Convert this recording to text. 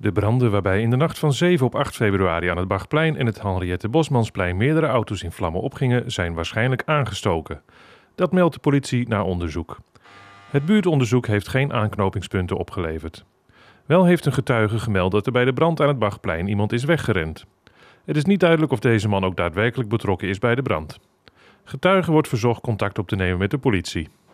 De branden waarbij in de nacht van 7 op 8 februari aan het Bachplein en het Henriette Bosmansplein meerdere auto's in vlammen opgingen, zijn waarschijnlijk aangestoken. Dat meldt de politie na onderzoek. Het buurtonderzoek heeft geen aanknopingspunten opgeleverd. Wel heeft een getuige gemeld dat er bij de brand aan het Bachplein iemand is weggerend. Het is niet duidelijk of deze man ook daadwerkelijk betrokken is bij de brand. Getuigen wordt verzocht contact op te nemen met de politie.